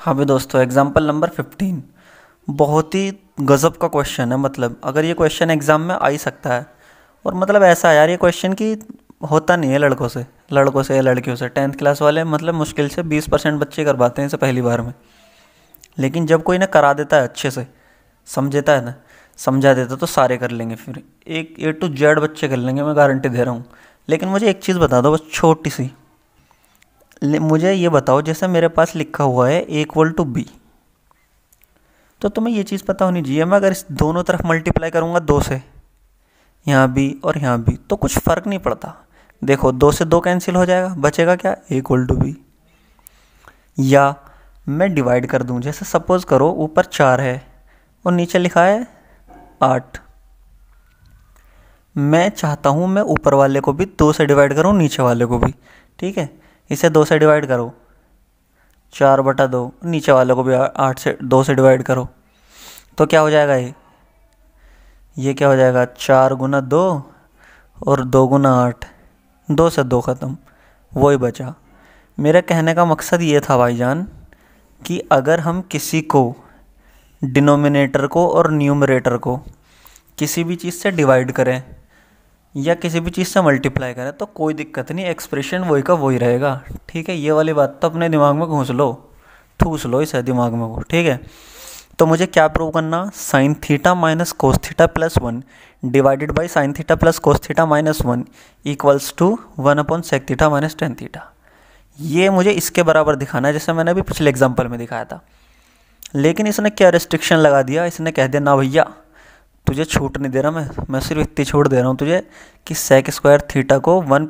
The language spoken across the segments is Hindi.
हाँ भाई दोस्तों एग्जाम्पल नंबर फिफ्टीन बहुत ही गज़ब का क्वेश्चन है मतलब अगर ये क्वेश्चन एग्ज़ाम में आ ही सकता है और मतलब ऐसा है यार ये क्वेश्चन कि होता नहीं है लड़कों से लड़कों से या लड़कियों से टेंथ क्लास वाले मतलब मुश्किल से बीस परसेंट बच्चे कर पाते हैं इसे पहली बार में लेकिन जब कोई ना करा देता है अच्छे से समझेता है ना समझा देता तो सारे कर लेंगे फिर एक ए टू जेड बच्चे कर लेंगे मैं गारंटी दे रहा हूँ लेकिन मुझे एक चीज़ बता दो बस छोटी सी मुझे ये बताओ जैसे मेरे पास लिखा हुआ है इक्वल टू बी तो तुम्हें ये चीज़ पता होनी चाहिए मैं अगर इस दोनों तरफ मल्टीप्लाई करूँगा दो से यहाँ भी और यहाँ भी तो कुछ फ़र्क नहीं पड़ता देखो दो से दो कैंसिल हो जाएगा बचेगा क्या इक्वल टू बी या मैं डिवाइड कर दूँ जैसे सपोज़ करो ऊपर चार है और नीचे लिखा है आठ मैं चाहता हूँ मैं ऊपर वाले को भी दो से डिवाइड करूँ नीचे वाले को भी ठीक है इसे दो से डिवाइड करो चार बटा दो नीचे वाले को भी आठ से दो से डिवाइड करो तो क्या हो जाएगा ये ये क्या हो जाएगा चार गुना दो और दो गुना आठ दो से दो ख़त्म वही बचा मेरा कहने का मकसद ये था भाईजान कि अगर हम किसी को डिनोमिनेटर को और न्यूमरेटर को किसी भी चीज़ से डिवाइड करें या किसी भी चीज़ से मल्टीप्लाई करें तो कोई दिक्कत नहीं एक्सप्रेशन वही का वही रहेगा ठीक है ये वाली बात तो अपने दिमाग में घूस लो ठूस लो इसे दिमाग में वो ठीक है तो मुझे क्या प्रूव करना sine theta minus cos theta plus one divided by sine theta plus cos theta minus one equals to one upon sec theta minus tan theta ये मुझे इसके बराबर दिखाना है जैसे मैंने अभी पिछले एग्जाम्पल में दिखाया था लेकिन इसने क्या रिस्ट्रिक्शन लगा दिया इसने कह दिया ना भैया तुझे छूट नहीं दे रहा मैं मैं सिर्फ इतनी छूट दे रहा हूँ तुझे कि सेक स्क्वायर थीटा को वन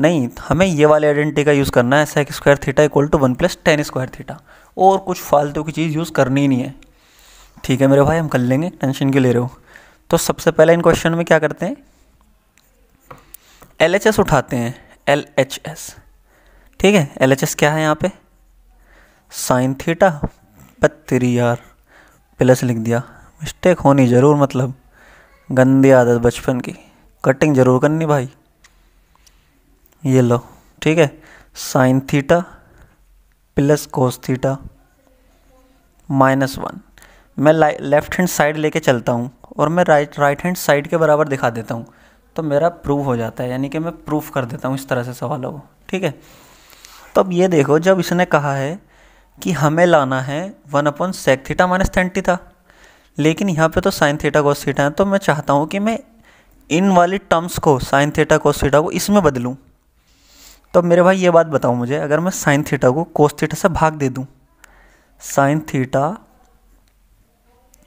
नहीं हमें ये वाले आइडेंटिटी का यूज़ करना है sec square theta equal to one plus tan square theta और कुछ फालतू की चीज़ यूज़ करनी ही नहीं है ठीक है मेरे भाई हम कर लेंगे टेंशन क्यों ले रहे हो तो सबसे पहले इन क्वेश्चन में क्या करते हैं एल उठाते हैं एल ठीक है एल क्या है यहाँ पे साइन थीटा पत्री यार प्लस लिख दिया मिस्टेक होनी ज़रूर मतलब गंदी आदत बचपन की कटिंग ज़रूर करनी भाई ये लो ठीक है sine theta plus cos theta minus one मैं लेफ़्ट हैंड साइड लेके चलता हूँ और मैं राइट राइट हैंड साइड के बराबर दिखा देता हूँ तो मेरा प्रूव हो जाता है यानी कि मैं प्रूफ कर देता हूँ इस तरह से सवालों को ठीक है तो अब ये देखो जब इसने कहा है कि हमें लाना है one upon sec theta minus था लेकिन यहाँ पे तो साइन थीटा कॉस थीटा है तो मैं चाहता हूँ कि मैं इन वाली टर्म्स को साइन थीटा कॉस थीटा को इसमें बदलूँ तो मेरे भाई ये बात बताओ मुझे अगर मैं साइन थीटा को कोस थीटा से भाग दे दूँ साइन थीटा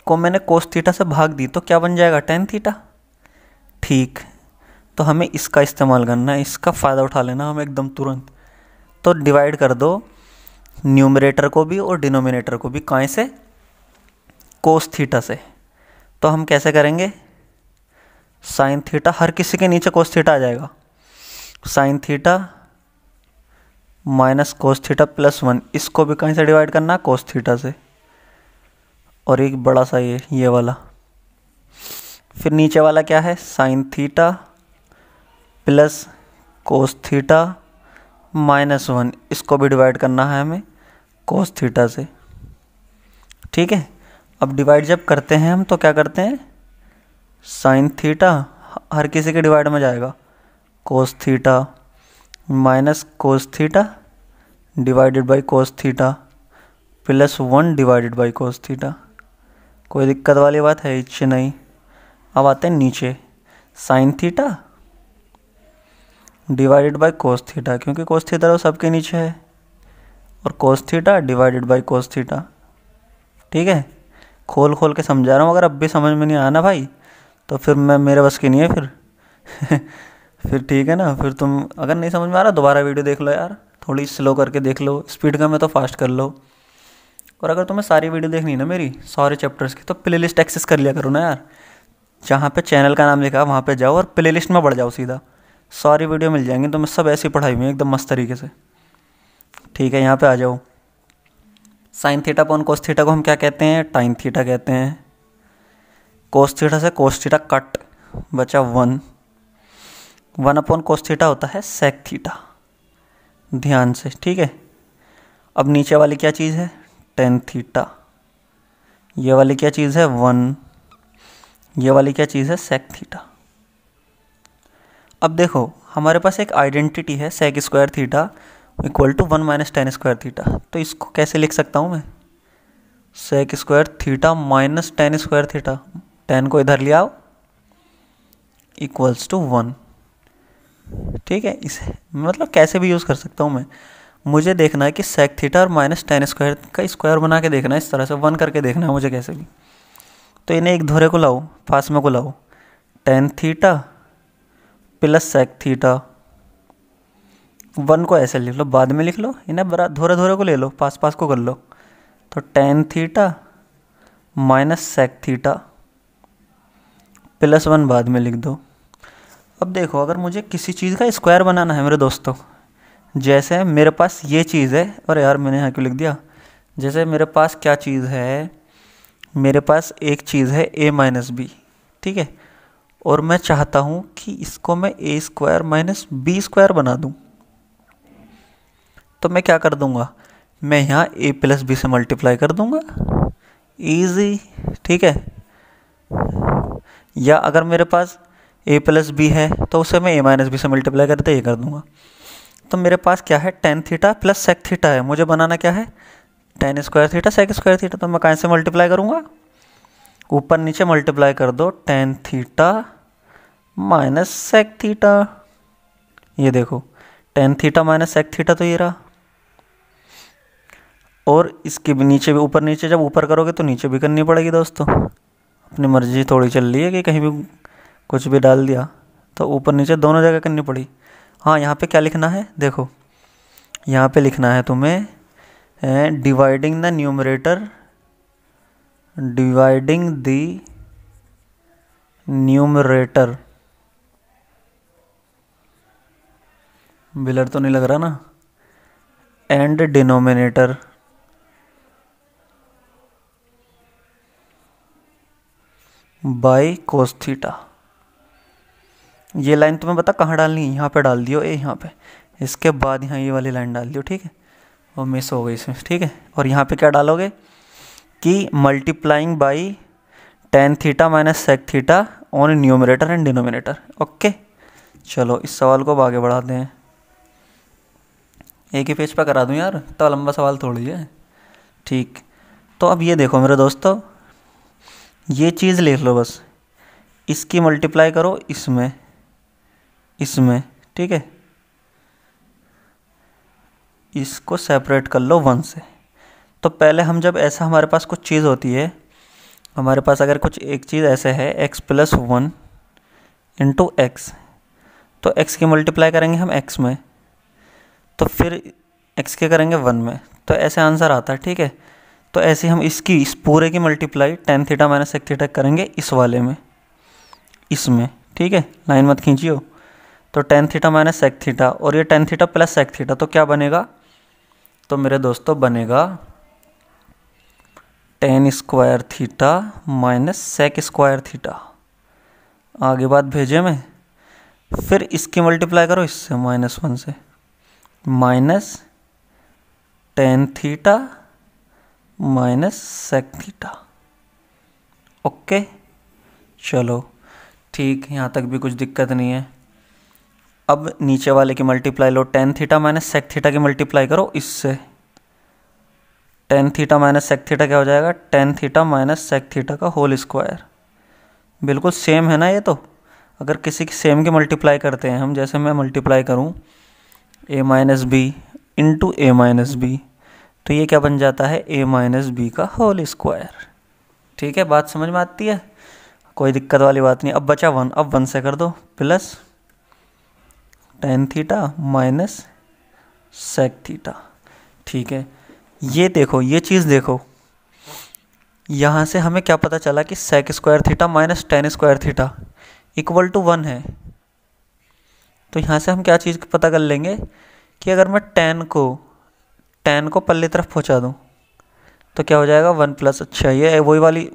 को मैंने कोस थीटा से भाग दी तो क्या बन जाएगा टेन थीटा ठीक तो हमें इसका इस्तेमाल करना है इसका फ़ायदा उठा लेना हम एकदम तुरंत तो डिवाइड कर दो न्यूमरेटर को भी और डिनोमिनेटर को भी कहाँ से कोस थीटा से तो हम कैसे करेंगे साइन थीटा हर किसी के नीचे कोस थीटा आ जाएगा sine theta minus cos theta plus one इसको भी कहीं से डिवाइड करना है कोस थीटा से और एक बड़ा सा ये ये वाला फिर नीचे वाला क्या है sine theta plus cos theta minus one इसको भी डिवाइड करना है हमें कोस थीटा से ठीक है अब डिवाइड जब करते हैं हम तो क्या करते हैं साइन थीटा हर किसी के डिवाइड में जाएगा cos theta minus cos theta divided by cos theta plus one divided by cos theta कोई दिक्कत वाली बात है इच्छे नहीं अब आते हैं नीचे sine theta divided by cos theta क्योंकि कोस थीटा तो सबके नीचे है और cos theta divided by cos theta ठीक है खोल खोल के समझा रहा हूँ अगर अब भी समझ में नहीं आना भाई तो फिर मैं मेरे बस की नहीं है फिर फिर ठीक है ना फिर तुम अगर नहीं समझ में आ रहा दोबारा वीडियो देख लो यार थोड़ी स्लो करके देख लो स्पीड कम है तो फास्ट कर लो और अगर तुम्हें सारी वीडियो देखनी है ना मेरी सारे चैप्टर्स की तो प्ले लिस्ट एक्सेस कर लिया करो ना यार जहाँ पे चैनल का नाम लिखा वहाँ पे जाओ और प्ले लिस्ट में बढ़ जाओ सीधा सारी वीडियो मिल जाएंगी तो मैं सब ऐसी पढ़ाई हुई एकदम मस्त तरीके से ठीक है यहाँ पे आ जाओ sine theta upon cos theta को हम क्या कहते हैं टाइन थीटा कहते हैं कोस थीटा से कोस थीटा कट बचा one one upon cos theta होता है सेक थीटा ध्यान से ठीक है अब नीचे वाली क्या चीज़ है टेन थीटा ये वाली क्या चीज़ है वन ये वाली क्या चीज़ है सेक थीटा अब देखो हमारे पास एक आइडेंटिटी है sec square theta equal to one minus tan square theta तो इसको कैसे लिख सकता हूँ मैं sec square theta minus tan square theta tan को इधर ले आओ इक्वल्स टू वन ठीक है इसे मतलब कैसे भी यूज़ कर सकता हूँ मैं मुझे देखना है कि सेक थीटा और माइनस टेन स्क्वायर का स्क्वायर बना के देखना है इस तरह से वन करके देखना है मुझे कैसे भी तो इन्हें एक धोरे को लाओ में को लाओ tan theta plus sec theta one को ऐसे लिख लो बाद में लिख लो इन्हें बरा धोरे धोरे को ले लो पास पास को कर लो तो tan theta minus sec theta plus one बाद में लिख दो अब देखो अगर मुझे किसी चीज़ का स्क्वायर बनाना है मेरे दोस्तों जैसे मेरे पास ये चीज़ है और यार मैंने यहाँ क्यों लिख दिया जैसे मेरे पास क्या चीज़ है मेरे पास एक चीज़ है ए माइनस बी ठीक है और मैं चाहता हूँ कि इसको मैं A square minus B square बना दूँ तो मैं क्या कर दूँगा मैं यहाँ ए प्लस बी से मल्टीप्लाई कर दूँगा ईजी ठीक है या अगर मेरे पास ए प्लस बी है तो उसे मैं ए माइनस बी से मल्टीप्लाई करते ये कर दूँगा तो मेरे पास क्या है tan theta plus sec theta है मुझे बनाना क्या है tan square theta sec square theta तो मैं कहाँ से मल्टीप्लाई करूँगा ऊपर नीचे मल्टीप्लाई कर दो tan theta minus sec theta ये देखो tan theta minus sec theta तो ये रहा और इसके भी नीचे भी ऊपर नीचे जब ऊपर करोगे तो नीचे भी करनी पड़ेगी दोस्तों अपनी मर्जी थोड़ी चल रही है कि कहीं भी कुछ भी डाल दिया तो ऊपर नीचे दोनों जगह करनी पड़ी हाँ यहाँ पे क्या लिखना है देखो यहाँ पे लिखना है तुम्हें dividing the numerator dividing the numerator बिलर तो नहीं लग रहा ना and denominator by cos theta ये लाइन तुम्हें पता कहाँ डालनी है यहाँ पे डाल दियो ए यहाँ पे इसके बाद यहाँ ये वाली लाइन डाल दियो ठीक है वो मिस हो गई इसमें ठीक है और यहाँ पे क्या डालोगे कि multiplying by tan theta minus sec theta on numerator and denominator okay चलो इस सवाल को अब आगे बढ़ाते हैं एक ही पेज पर करा दूँ यार तो लंबा सवाल थोड़ी है ठीक तो अब ये देखो मेरे दोस्तों ये चीज़ लिख लो बस इसकी मल्टीप्लाई करो इसमें इसमें ठीक है इसको सेपरेट कर लो वन से तो पहले हम जब ऐसा हमारे पास कुछ चीज़ होती है हमारे पास अगर कुछ एक चीज़ ऐसे है x plus one into x तो एक्स की मल्टीप्लाई करेंगे हम एक्स में तो फिर एक्स के करेंगे वन में तो ऐसे आंसर आता है ठीक है तो ऐसे हम इसकी इस पूरे की मल्टीप्लाई टेन थीटा माइनस एक थीटा करेंगे इस वाले में इसमें ठीक है लाइन मत खींचियो तो टेन थीटा माइनस एक थीटा और ये tan theta plus sec theta तो क्या बनेगा तो मेरे दोस्तों बनेगा tan square theta minus sec square theta आगे बात भेजे मैं फिर इसकी मल्टीप्लाई करो इससे माइनस वन से minus tan theta minus sec theta okay चलो ठीक यहाँ तक भी कुछ दिक्कत नहीं है अब नीचे वाले की मल्टीप्लाई लो tan theta minus sec theta की मल्टीप्लाई करो इससे tan theta minus sec theta क्या हो जाएगा tan theta minus sec theta का होल स्क्वायर बिल्कुल सेम है ना ये तो अगर किसी की सेम की मल्टीप्लाई करते हैं हम जैसे मैं मल्टीप्लाई करूँ A minus B into A minus B तो ये क्या बन जाता है ए माइनस बी का होल स्क्वायर ठीक है बात समझ में आती है कोई दिक्कत वाली बात नहीं अब बचा वन अब वन से कर दो plus tan theta minus sec theta ठीक है ये देखो ये चीज़ देखो यहाँ से हमें क्या पता चला कि sec square theta minus tan square theta equal to one है तो यहाँ से हम क्या चीज़ पता कर लेंगे कि अगर मैं टेन को टेन को पल्ले तरफ पहुंचा दूँ तो क्या हो जाएगा वन प्लस अच्छा ये वही वाली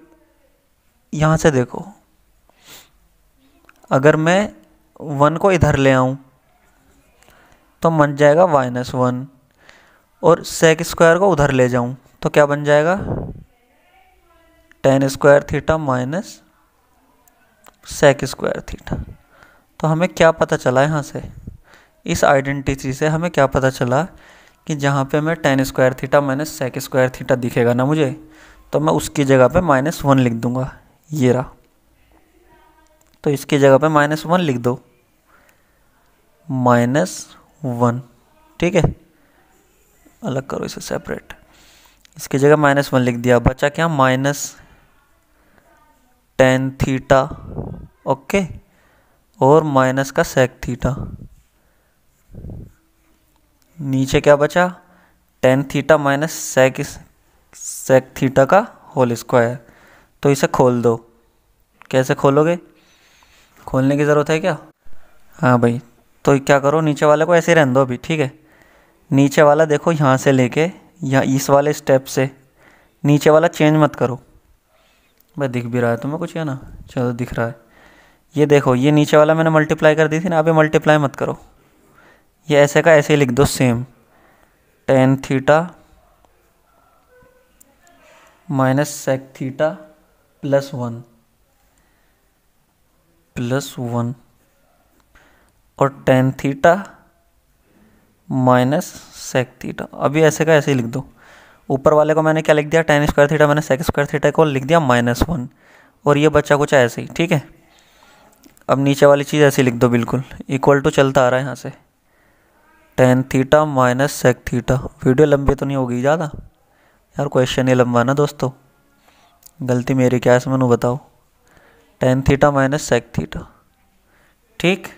यहाँ से देखो अगर मैं वन को इधर ले आऊँ तो बन जाएगा माइनस वन और सेक स्क्वायर को उधर ले जाऊँ तो क्या बन जाएगा tan square theta minus sec square theta तो हमें क्या पता चला यहाँ से इस आइडेंटिटी से हमें क्या पता चला कि जहाँ पे हमें tan square theta minus sec square theta दिखेगा ना मुझे तो मैं उसकी जगह पे माइनस वन लिख दूँगा ये रहा तो इसकी जगह पे माइनस वन लिख दो माइनस वन ठीक है अलग करो इसे सेपरेट इसकी जगह माइनस वन लिख दिया बचा क्या माइनस टेन थीटा ओके और माइनस का सेक थीटा नीचे क्या बचा tan theta minus sec sec theta का होल स्क्वायर तो इसे खोल दो कैसे खोलोगे खोलने की ज़रूरत है क्या हाँ भाई तो क्या करो नीचे वाले को ऐसे ही रहने दो अभी ठीक है नीचे वाला देखो यहाँ से लेके यहाँ इस वाले स्टेप से नीचे वाला चेंज मत करो भाई दिख भी रहा है तुम्हें कुछ या ना चलो दिख रहा है ये देखो ये नीचे वाला मैंने मल्टीप्लाई कर दी थी ना अभी मल्टीप्लाई मत करो ये ऐसे का ऐसे लिख दो same tan theta minus sec theta plus one plus one और tan theta minus sec theta अभी ऐसे का ऐसे ही लिख दो ऊपर वाले को मैंने क्या लिख दिया टेन स्क्वायर थीटा मैंने सेक स्क्वायर थीटा को लिख दिया माइनस वन और ये बच्चा कुछ ऐसे ही ठीक है अब नीचे वाली चीज़ ऐसे लिख दो बिल्कुल इक्वल टू चलता आ रहा है यहाँ से tan theta minus sec theta video लंबी तो नहीं होगी ज़्यादा यार क्वेश्चन ही लंबा ना दोस्तों गलती मेरी क्या है मैं बताओ tan theta minus sec theta ठीक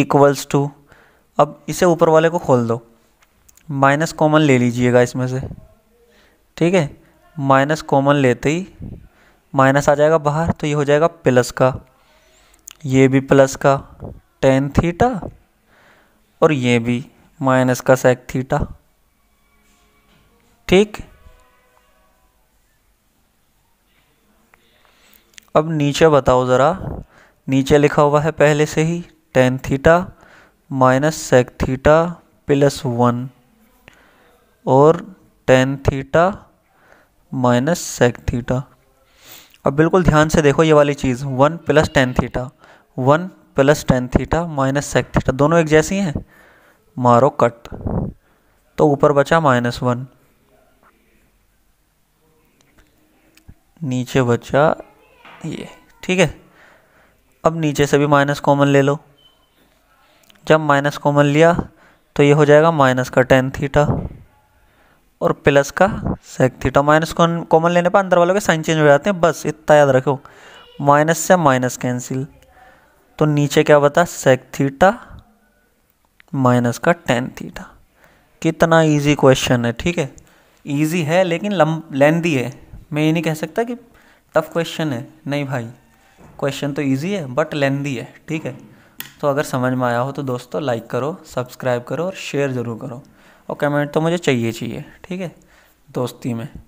इक्वल्स टू अब इसे ऊपर वाले को खोल दो माइनस कॉमन ले लीजिएगा इसमें से ठीक है माइनस कॉमन लेते ही माइनस आ जाएगा बाहर तो ये हो जाएगा प्लस का ये भी प्लस का टेन थीटा और ये भी माइनस का सेक थीटा ठीक अब नीचे बताओ ज़रा नीचे लिखा हुआ है पहले से ही tan theta minus sec theta plus one और tan theta minus sec theta अब बिल्कुल ध्यान से देखो ये वाली चीज़ one plus tan theta one plus tan theta minus sec theta दोनों एक जैसी हैं मारो कट तो ऊपर बचा माइनस वन नीचे बचा ये ठीक है अब नीचे से भी माइनस कॉमन ले लो जब माइनस कॉमन लिया तो ये हो जाएगा माइनस का टेन थीटा और प्लस का सेक थीटा माइनस कॉमन लेने पर अंदर वालों के साइन चेंज हो जाते हैं बस इतना याद रखो माइनस से माइनस कैंसिल तो नीचे क्या बता सेक थीटा माइनस का टेन थीटा कितना इजी क्वेश्चन है ठीक है इजी है लेकिन लम लेंदी है मैं ये नहीं कह सकता कि टफ क्वेश्चन है नहीं भाई क्वेश्चन तो इजी है बट लेंदी है ठीक है तो अगर समझ में आया हो तो दोस्तों लाइक करो सब्सक्राइब करो और शेयर ज़रूर करो और कमेंट तो मुझे चाहिए चाहिए ठीक है दोस्ती में